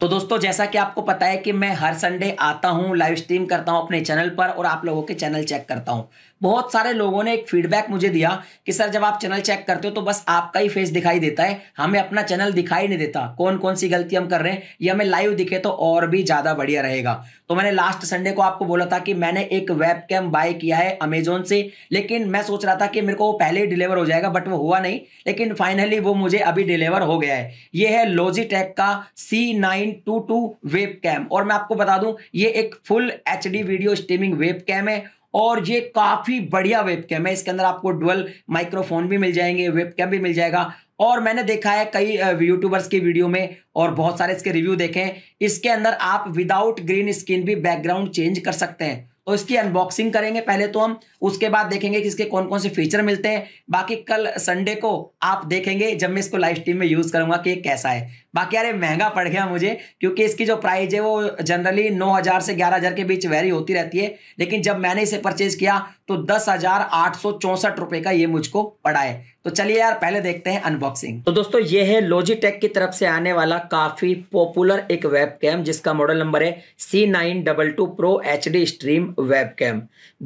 तो दोस्तों जैसा कि आपको पता है कि मैं हर संडे आता हूं लाइव स्ट्रीम करता हूं अपने चैनल पर और आप लोगों के चैनल चेक करता हूं बहुत सारे लोगों ने एक फीडबैक मुझे दिया कि सर जब आप चैनल चेक करते हो तो बस आपका ही फेस दिखाई देता है हमें अपना चैनल दिखाई नहीं देता कौन कौन सी गलती हम कर रहे हैं ये हमें लाइव दिखे तो और भी ज़्यादा बढ़िया रहेगा तो मैंने लास्ट संडे को आपको बोला था कि मैंने एक वेब कैम बाय किया है अमेजोन से लेकिन मैं सोच रहा था कि मेरे को वो पहले ही डिलीवर हो जाएगा बट वो हुआ नहीं लेकिन फाइनली वो मुझे अभी डिलीवर हो गया है ये है लॉजिटेक का C nine two two webcam और मैं आपको बता दूं ये एक full H D video streaming webcam है और ये काफ़ी बढ़िया वेब कैम है इसके अंदर आपको डुअल माइक्रोफोन भी मिल जाएंगे वेब कैम भी मिल जाएगा और मैंने देखा है कई यूट्यूबर्स की वीडियो में और बहुत सारे इसके रिव्यू देखे हैं इसके अंदर आप विदाउट ग्रीन स्क्रीन भी बैकग्राउंड चेंज कर सकते हैं तो इसकी अनबॉक्सिंग करेंगे पहले तो हम उसके बाद देखेंगे कि इसके कौन कौन से फीचर मिलते हैं बाकी कल संडे को आप देखेंगे जब मैं इसको लाइव स्ट्रीम में यूज़ करूंगा कि कैसा है बाकी यार महंगा पड़ गया मुझे क्योंकि इसकी जो प्राइस है वो जनरली नौ हज़ार से ग्यारह हज़ार के बीच वेरी होती रहती है लेकिन जब मैंने इसे परचेज किया तो दस हज़ार आठ सौ चौसठ रुपए का ये मुझको पड़ा है तो चलिए यार पहले देखते हैं अनबॉक्सिंग तो दोस्तों ये है लॉजिटेक की तरफ से आने वाला काफ़ी पॉपुलर एक वेब कैम जिसका मॉडल नंबर है C nine double two pro H D stream webcam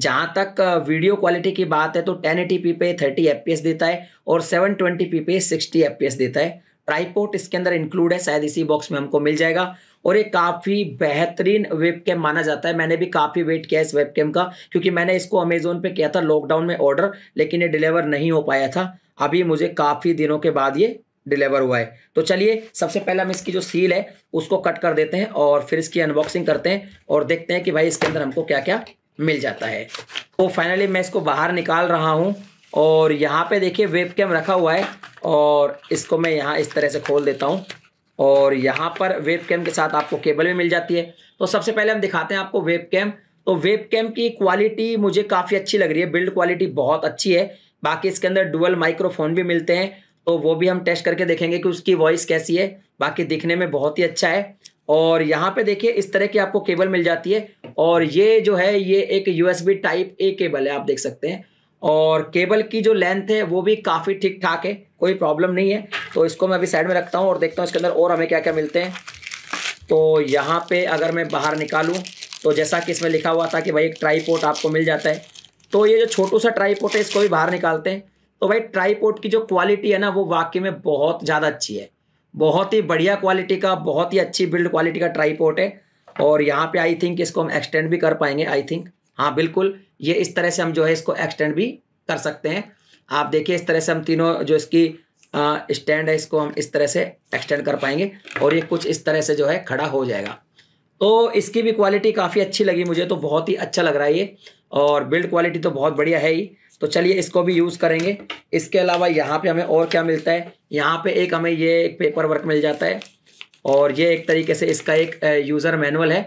जहाँ तक वीडियो क्वालिटी की बात है तो टेन एटी पे थर्टी एफ देता है और सेवन ट्वेंटी पे सिक्सटी एफ देता है ट्राईपोर्ट इसके अंदर इंक्लूड है शायद इसी बॉक्स में हमको मिल जाएगा और ये काफ़ी बेहतरीन वेब कैम माना जाता है मैंने भी काफ़ी वेट किया इस वेब कैम का क्योंकि मैंने इसको अमेजोन पे किया था लॉकडाउन में ऑर्डर लेकिन ये डिलीवर नहीं हो पाया था अभी मुझे काफ़ी दिनों के बाद ये डिलीवर हुआ है तो चलिए सबसे पहले हम इसकी जो सील है उसको कट कर देते हैं और फिर इसकी अनबॉक्सिंग करते हैं और देखते हैं कि भाई इसके अंदर हमको क्या क्या मिल जाता है तो फाइनली मैं इसको बाहर निकाल रहा हूँ और यहाँ पे देखिए वेब कैम रखा हुआ है और इसको मैं यहाँ इस तरह से खोल देता हूँ और यहाँ पर वेब कैम के साथ आपको केबल भी मिल जाती है तो सबसे पहले हम दिखाते हैं आपको वेब कैम तो वेब कैम की क्वालिटी मुझे काफ़ी अच्छी लग रही है बिल्ड क्वालिटी बहुत अच्छी है बाकी इसके अंदर डुअल माइक्रोफोन भी मिलते हैं तो वो भी हम टेस्ट करके देखेंगे कि उसकी वॉइस कैसी है बाकी दिखने में बहुत ही अच्छा है और यहाँ पे देखिए इस तरह की आपको केबल मिल जाती है और ये जो है ये एक यूएसबी टाइप ए केबल है आप देख सकते हैं और केबल की जो लेंथ है वो भी काफ़ी ठीक ठाक है कोई प्रॉब्लम नहीं है तो इसको मैं अभी साइड में रखता हूँ और देखता हूँ इसके अंदर और हमें क्या क्या मिलते हैं तो यहाँ पे अगर मैं बाहर निकालूँ तो जैसा कि इसमें लिखा हुआ था कि भाई एक ट्राईपोर्ट आपको मिल जाता है तो ये जो छोटू सा ट्राईपोर्ट है इसको भी बाहर निकालते हैं तो भाई ट्राईपोर्ट की जो क्वालिटी है ना वो वाकई में बहुत ज़्यादा अच्छी है बहुत ही बढ़िया क्वालिटी का बहुत ही अच्छी बिल्ड क्वालिटी का ट्राईपोर्ट है और यहाँ पर आई थिंक इसको हम एक्सटेंड भी कर पाएंगे आई थिंक हाँ बिल्कुल ये इस तरह से हम जो है इसको एक्सटेंड भी कर सकते हैं आप देखिए इस तरह से हम तीनों जो इसकी स्टैंड है इसको हम इस तरह से एक्सटेंड कर पाएंगे और ये कुछ इस तरह से जो है खड़ा हो जाएगा तो इसकी भी क्वालिटी काफ़ी अच्छी लगी मुझे तो बहुत ही अच्छा लग रहा है ये और बिल्ड क्वालिटी तो बहुत बढ़िया है ही तो चलिए इसको भी यूज़ करेंगे इसके अलावा यहाँ पे हमें और क्या मिलता है यहाँ पे एक हमें ये एक पेपर वर्क मिल जाता है और ये एक तरीके से इसका एक यूज़र मैनुअल है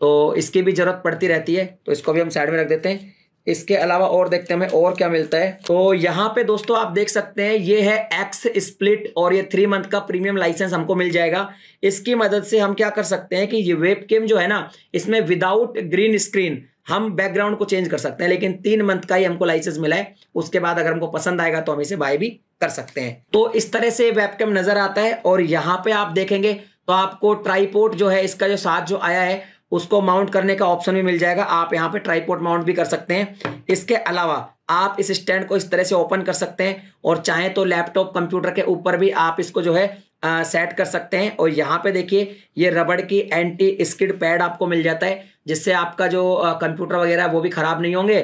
तो इसकी भी ज़रूरत पड़ती रहती है तो इसको भी हम साइड में रख देते हैं इसके अलावा और देखते हैं हमें और क्या मिलता है तो यहाँ पे दोस्तों आप देख सकते हैं ये है एक्स स्प्लिट और ये थ्री मंथ का प्रीमियम लाइसेंस हमको मिल जाएगा इसकी मदद से हम क्या कर सकते हैं कि ये वेब केम जो है ना इसमें विदाउट ग्रीन स्क्रीन हम बैकग्राउंड को चेंज कर सकते हैं लेकिन तीन मंथ का ही हमको लाइसेंस मिला है उसके बाद अगर हमको पसंद आएगा तो हम इसे बाय भी कर सकते हैं तो इस तरह से वेबकेम नजर आता है और यहाँ पे आप देखेंगे तो आपको ट्राईपोर्ट जो है इसका जो साथ जो आया है उसको माउंट करने का ऑप्शन भी मिल जाएगा आप यहाँ पे ट्राईपोर्ट माउंट भी कर सकते हैं इसके अलावा आप इस स्टैंड को इस तरह से ओपन कर सकते हैं और चाहें तो लैपटॉप कंप्यूटर के ऊपर भी आप इसको जो है आ, सेट कर सकते हैं और यहाँ पे देखिए ये रबड़ की एंटी स्किड पैड आपको मिल जाता है जिससे आपका जो कंप्यूटर वगैरह वो भी ख़राब नहीं होंगे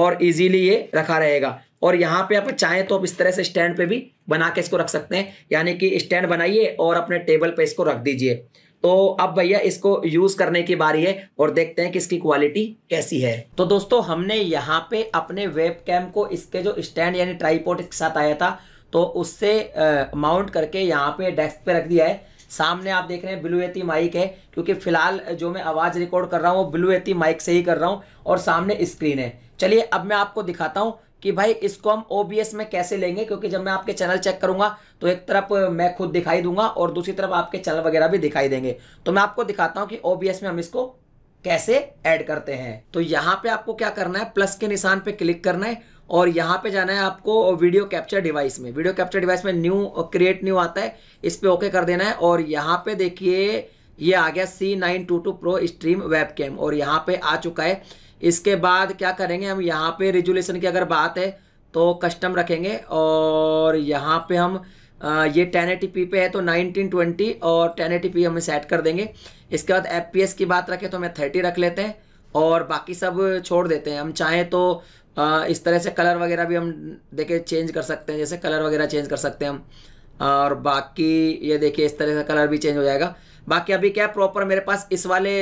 और इजीली ये रखा रहेगा और यहाँ पे आप चाहें तो आप इस तरह से स्टैंड पे भी बना के इसको रख सकते हैं यानी कि स्टैंड बनाइए और अपने टेबल पे इसको रख दीजिए तो अब भैया इसको यूज करने की बारी है और देखते हैं कि इसकी क्वालिटी कैसी है तो दोस्तों हमने यहाँ पे अपने वेब कैम को इसके जो स्टैंड यानी ट्राईपोर्ट के साथ आया था तो उससे माउंट करके यहाँ पे डेस्क पे रख दिया है सामने आप देख रहे हैं ब्लू एती माइक है क्योंकि फिलहाल जो मैं आवाज़ रिकॉर्ड कर रहा हूँ वो ब्लू एती माइक से ही कर रहा हूँ और सामने स्क्रीन है चलिए अब मैं आपको दिखाता हूँ कि भाई इसको हम ओबीएस में कैसे लेंगे क्योंकि जब मैं आपके चैनल चेक करूंगा तो एक तरफ मैं खुद दिखाई दूंगा और दूसरी तरफ आपके चैनल वगैरह भी दिखाई देंगे तो मैं आपको दिखाता हूं कि ओबीएस में हम इसको कैसे ऐड करते हैं तो यहाँ पे आपको क्या करना है प्लस के निशान पे क्लिक करना है और यहां पे जाना है आपको वीडियो कैप्चर डिवाइस में वीडियो कैप्चर डिवाइस में न्यू क्रिएट न्यू आता है इस पर ओके कर देना है और यहाँ पे देखिए ये आ गया C nine two two pro stream web और यहाँ पे आ चुका है इसके बाद क्या करेंगे हम यहाँ पे रेजुलेशन की अगर बात है तो कस्टम रखेंगे और यहाँ पे हम ये टेन पे है तो 1920 और टेन हम सेट कर देंगे इसके बाद एफ की बात रखें तो हमें थर्टी रख लेते हैं और बाकी सब छोड़ देते हैं हम चाहें तो इस तरह से कलर वगैरह भी हम देखें चेंज कर सकते हैं जैसे कलर वगैरह चेंज कर सकते हैं हम और बाकी ये देखिए इस तरह से कलर भी चेंज हो जाएगा बाकी अभी क्या प्रॉपर मेरे पास इस वाले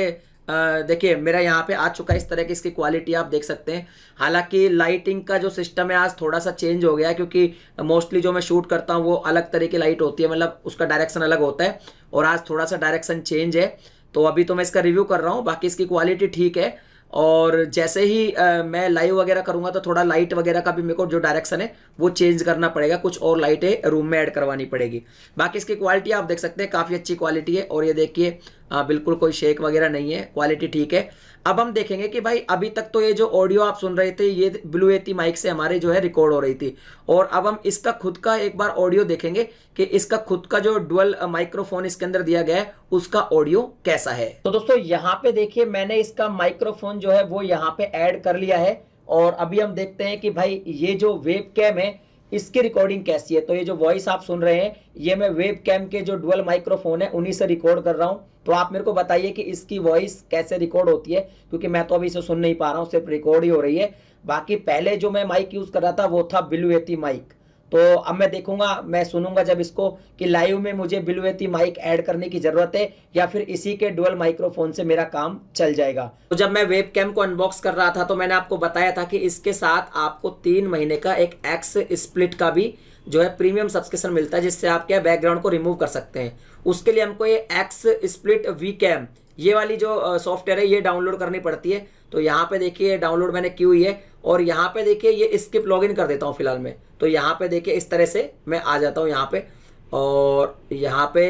देखिए मेरा यहाँ पे आ चुका है इस तरह की इसकी क्वालिटी आप देख सकते हैं हालांकि लाइटिंग का जो सिस्टम है आज थोड़ा सा चेंज हो गया है क्योंकि मोस्टली जो मैं शूट करता हूँ वो अलग तरह की लाइट होती है मतलब उसका डायरेक्शन अलग होता है और आज थोड़ा सा डायरेक्शन चेंज है तो अभी तो मैं इसका रिव्यू कर रहा हूँ बाकी इसकी क्वालिटी ठीक है और जैसे ही आ, मैं लाइव वगैरह करूँगा तो थोड़ा लाइट वगैरह का भी मेरे को जो डायरेक्शन है वो चेंज करना पड़ेगा कुछ और लाइटें रूम में ऐड करवानी पड़ेगी बाकी इसकी क्वालिटी आप देख सकते हैं काफ़ी अच्छी क्वालिटी है और ये देखिए आ, हाँ, बिल्कुल कोई शेक वगैरह नहीं है क्वालिटी ठीक है अब हम देखेंगे कि भाई अभी तक तो ये जो ऑडियो आप सुन रहे थे ये ब्लू एती माइक से हमारे जो है रिकॉर्ड हो रही थी और अब हम इसका खुद का एक बार ऑडियो देखेंगे कि इसका खुद का जो डुअल माइक्रोफोन इसके अंदर दिया गया है उसका ऑडियो कैसा है तो दोस्तों यहाँ पे देखिए मैंने इसका माइक्रोफोन जो है वो यहाँ पे ऐड कर लिया है और अभी हम देखते हैं कि भाई ये जो वेब कैम है इसकी रिकॉर्डिंग कैसी है तो ये जो वॉइस आप सुन रहे हैं ये मैं वेब कैम के जो डुअल माइक्रोफोन है उन्हीं से रिकॉर्ड कर रहा हूँ तो आप मेरे को बताइए कि इसकी वॉइस कैसे रिकॉर्ड होती है क्योंकि मैं तो अभी इसे सुन नहीं पा रहा हूँ सिर्फ रिकॉर्ड ही हो रही है बाकी पहले जो मैं माइक यूज़ कर रहा था वो था बिलुएती माइक तो अब मैं देखूंगा मैं सुनूंगा जब इसको कि लाइव में मुझे बिलुवेती माइक ऐड करने की जरूरत है या फिर इसी के डुअल माइक्रोफोन से मेरा काम चल जाएगा तो जब मैं वेब कैम को अनबॉक्स कर रहा था तो मैंने आपको बताया था कि इसके साथ आपको तीन महीने का एक एक्स स्प्लिट का भी जो है प्रीमियम सब्सक्रिप्शन मिलता है जिससे आप क्या बैकग्राउंड को रिमूव कर सकते हैं उसके लिए हमको ये एक्स स्प्लिट वी कैम ये वाली जो सॉफ्टवेयर है ये डाउनलोड करनी पड़ती है तो यहाँ पे देखिए डाउनलोड मैंने की हुई है और यहाँ पे देखिए ये स्किप लॉगिन कर देता हूँ फिलहाल मैं तो यहाँ पे देखिए इस तरह से मैं आ जाता हूँ यहाँ पे और यहाँ पे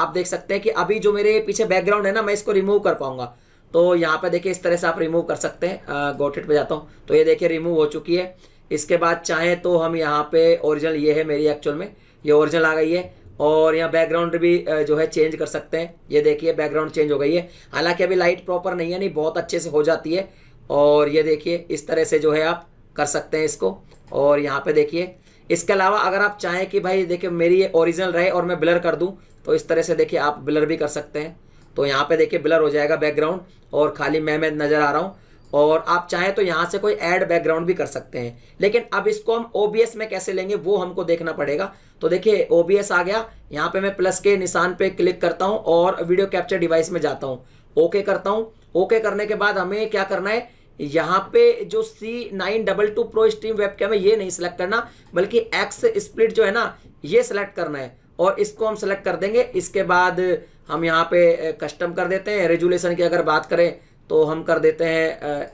आप देख सकते हैं कि अभी जो मेरे पीछे बैकग्राउंड है ना मैं इसको रिमूव कर पाऊंगा तो यहाँ पे देखिए इस तरह से आप रिमूव कर सकते हैं गोटेट पे जाता हूँ तो ये देखिए रिमूव हो चुकी है इसके बाद चाहें तो हम यहाँ पे ओरिजिनल ये है मेरी एक्चुअल में ये ओरिजिनल आ गई है और यहाँ बैकग्राउंड भी जो है चेंज कर सकते हैं ये देखिए बैकग्राउंड चेंज हो गई है हालांकि अभी लाइट प्रॉपर नहीं है नहीं बहुत अच्छे से हो जाती है और ये देखिए इस तरह से जो है आप कर सकते हैं इसको और यहाँ पे देखिए इसके अलावा अगर आप चाहें कि भाई देखिए मेरी ये ओरिजिनल रहे और मैं ब्लर कर दूँ तो इस तरह से देखिए आप ब्लर भी कर सकते हैं तो यहाँ पे देखिए ब्लर हो जाएगा बैकग्राउंड और खाली मैं मैं नज़र आ रहा हूँ और आप चाहें तो यहाँ से कोई ऐड बैकग्राउंड भी कर सकते हैं लेकिन अब इसको हम ओ में कैसे लेंगे वो हमको देखना पड़ेगा तो देखिए ओ आ गया यहाँ पर मैं प्लस के निशान पर क्लिक करता हूँ और वीडियो कैप्चर डिवाइस में जाता हूँ ओके करता हूँ ओके करने के बाद हमें क्या करना है यहाँ पे जो C nine double two pro stream webcam है ये नहीं सिलेक्ट करना बल्कि एक्स स्प्लिट जो है ना ये सिलेक्ट करना है और इसको हम सेलेक्ट कर देंगे इसके बाद हम यहाँ पे कस्टम कर देते हैं रेजुलेशन की अगर बात करें तो हम कर देते हैं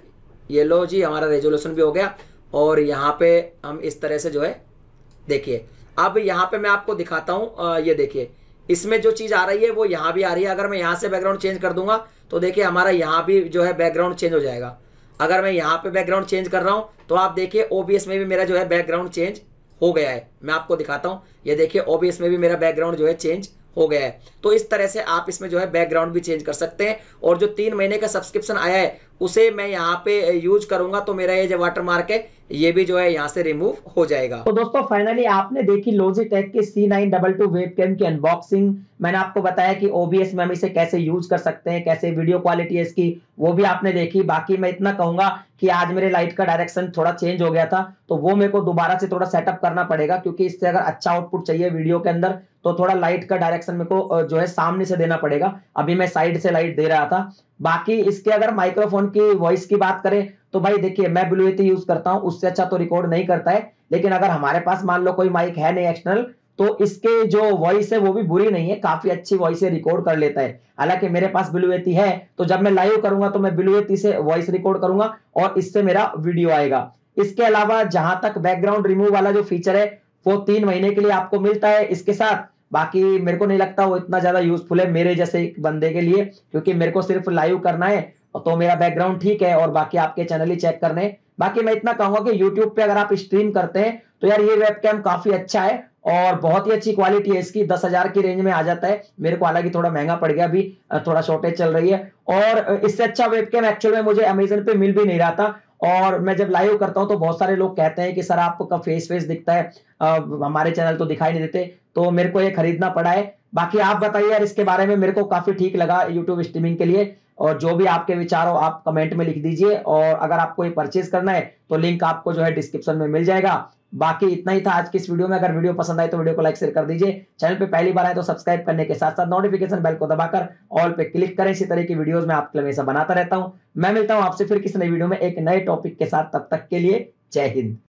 ये लो जी हमारा रेजुलेशन भी हो गया और यहाँ पे हम इस तरह से जो है देखिए अब यहाँ पे मैं आपको दिखाता हूँ ये देखिए इसमें जो चीज़ आ रही है वो यहाँ भी आ रही है अगर मैं यहाँ से बैकग्राउंड चेंज कर दूंगा तो देखिए हमारा यहाँ भी जो है बैकग्राउंड चेंज हो जाएगा अगर मैं यहाँ पे बैकग्राउंड चेंज कर रहा हूँ तो आप देखिए ओ में भी मेरा जो है बैकग्राउंड चेंज हो गया है मैं आपको दिखाता हूँ ये देखिए ओ में भी मेरा बैकग्राउंड जो है चेंज हो गया है तो इस तरह से आप इसमें जो है बैकग्राउंड भी चेंज कर सकते हैं और जो तीन महीने का सब्सक्रिप्शन आया है उसे मैं यहाँ पे यूज करूंगा तो मेरा ये जो वाटर मार्क है ये भी जो है यहाँ से रिमूव हो जाएगा तो दोस्तों फाइनली आपने देखी लोजिटेक के C nine double two webcam की अनबॉक्सिंग मैंने आपको बताया कि ओबीएस में हम इसे कैसे यूज कर सकते हैं कैसे वीडियो क्वालिटी है इसकी वो भी आपने देखी बाकी मैं इतना कहूंगा कि आज मेरे लाइट का डायरेक्शन थोड़ा चेंज हो गया था तो वो मेरे को दोबारा से थोड़ा सेटअप करना पड़ेगा क्योंकि इससे अगर अच्छा आउटपुट चाहिए वीडियो के अंदर तो थोड़ा लाइट का डायरेक्शन मेरे को जो है सामने से देना पड़ेगा अभी मैं साइड से लाइट दे रहा था बाकी इसके अगर माइक्रोफोन की वॉइस की बात करें तो भाई देखिए मैं ब्लूटूथ यूज करता हूँ उससे अच्छा तो रिकॉर्ड नहीं करता है लेकिन अगर हमारे पास मान लो कोई माइक है नहीं एक्सटर्नल तो इसके जो वॉइस है वो भी बुरी नहीं है काफी अच्छी वॉइस रिकॉर्ड कर लेता है हालांकि मेरे पास ब्लूएती है तो जब मैं लाइव करूंगा तो मैं ब्लूएती से वॉइस रिकॉर्ड करूंगा और इससे मेरा वीडियो आएगा इसके अलावा जहां तक बैकग्राउंड रिमूव वाला जो फीचर है वो तीन महीने के लिए आपको मिलता है इसके साथ बाकी मेरे को नहीं लगता वो इतना ज्यादा यूजफुल है मेरे जैसे एक बंदे के लिए क्योंकि मेरे को सिर्फ लाइव करना है तो मेरा बैकग्राउंड ठीक है और बाकी आपके चैनल ही चेक करने बाकी मैं इतना कहूंगा कि यूट्यूब पे अगर आप स्ट्रीम करते हैं तो यार ये वेबकैम काफी अच्छा है और बहुत ही अच्छी क्वालिटी है इसकी दस हजार की रेंज में आ जाता है मेरे को हालांकि थोड़ा महंगा पड़ गया अभी थोड़ा शॉर्टेज चल रही है और इससे अच्छा वेबकैम एक्चुअल में मुझे अमेजन पे मिल भी नहीं रहा था और मैं जब लाइव करता हूँ तो बहुत सारे लोग कहते हैं कि सर आपका फेस फेस दिखता है आ, हमारे चैनल तो दिखाई नहीं देते तो मेरे को ये खरीदना पड़ा है बाकी आप बताइए यार इसके बारे में मेरे को काफी ठीक लगा यूट्यूब स्ट्रीमिंग के लिए और जो भी आपके विचार हो आप कमेंट में लिख दीजिए और अगर आपको ये परचेज करना है तो लिंक आपको जो है डिस्क्रिप्शन में मिल जाएगा बाकी इतना ही था आज की इस वीडियो में अगर वीडियो पसंद आए तो वीडियो को लाइक शेयर कर दीजिए चैनल पे पहली बार आए तो सब्सक्राइब करने के साथ साथ नोटिफिकेशन बेल को दबाकर ऑल पे क्लिक करें इसी तरह की वीडियोस में आपके लिए हमेशा बनाता रहता हूं मैं मिलता हूं आपसे फिर किसी नई वीडियो में एक नए टॉपिक के साथ तब तक के लिए जय हिंद